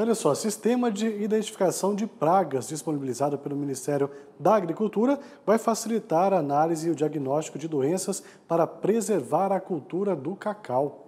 Olha só, sistema de identificação de pragas disponibilizado pelo Ministério da Agricultura vai facilitar a análise e o diagnóstico de doenças para preservar a cultura do cacau.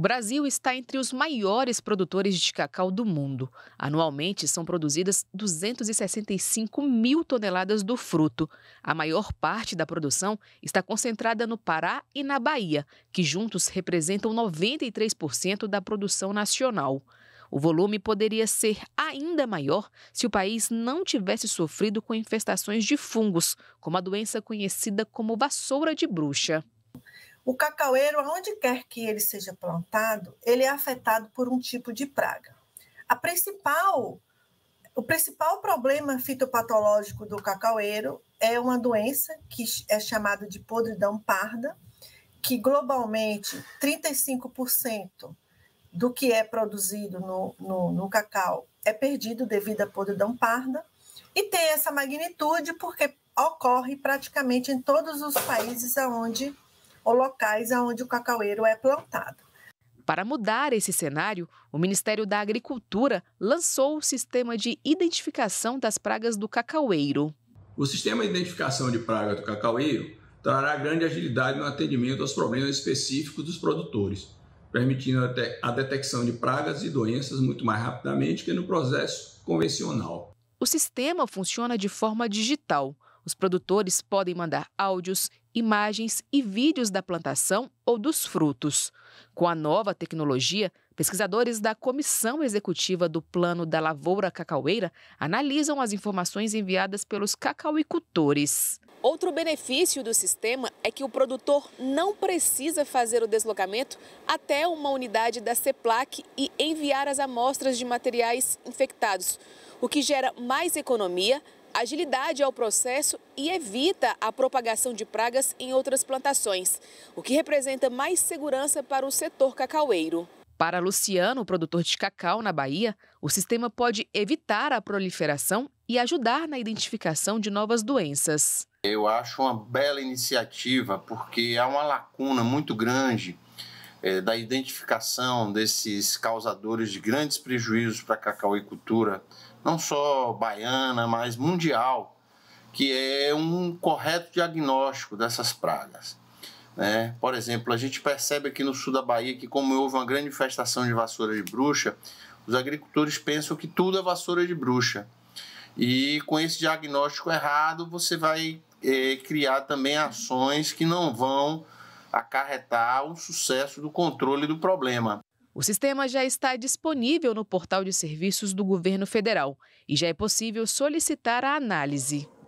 O Brasil está entre os maiores produtores de cacau do mundo. Anualmente são produzidas 265 mil toneladas do fruto. A maior parte da produção está concentrada no Pará e na Bahia, que juntos representam 93% da produção nacional. O volume poderia ser ainda maior se o país não tivesse sofrido com infestações de fungos, como a doença conhecida como vassoura de bruxa. O cacaueiro, aonde quer que ele seja plantado, ele é afetado por um tipo de praga. A principal, o principal problema fitopatológico do cacaueiro é uma doença que é chamada de podridão parda, que globalmente 35% do que é produzido no, no, no cacau é perdido devido à podridão parda, e tem essa magnitude porque ocorre praticamente em todos os países onde ou locais onde o cacaueiro é plantado. Para mudar esse cenário, o Ministério da Agricultura lançou o sistema de identificação das pragas do cacaueiro. O sistema de identificação de pragas do cacaueiro trará grande agilidade no atendimento aos problemas específicos dos produtores, permitindo a detecção de pragas e doenças muito mais rapidamente que no processo convencional. O sistema funciona de forma digital. Os produtores podem mandar áudios, imagens e vídeos da plantação ou dos frutos. Com a nova tecnologia, pesquisadores da Comissão Executiva do Plano da Lavoura Cacaueira analisam as informações enviadas pelos cacauicultores. Outro benefício do sistema é que o produtor não precisa fazer o deslocamento até uma unidade da CEPLAC e enviar as amostras de materiais infectados, o que gera mais economia, agilidade ao processo e evita a propagação de pragas em outras plantações, o que representa mais segurança para o setor cacaueiro. Para Luciano, produtor de cacau na Bahia, o sistema pode evitar a proliferação e ajudar na identificação de novas doenças. Eu acho uma bela iniciativa porque há uma lacuna muito grande é, da identificação desses causadores de grandes prejuízos para a cacauicultura, não só baiana, mas mundial, que é um correto diagnóstico dessas pragas. Né? Por exemplo, a gente percebe aqui no sul da Bahia que, como houve uma grande infestação de vassoura de bruxa, os agricultores pensam que tudo é vassoura de bruxa. E com esse diagnóstico errado, você vai é, criar também ações que não vão acarretar o sucesso do controle do problema. O sistema já está disponível no portal de serviços do governo federal e já é possível solicitar a análise.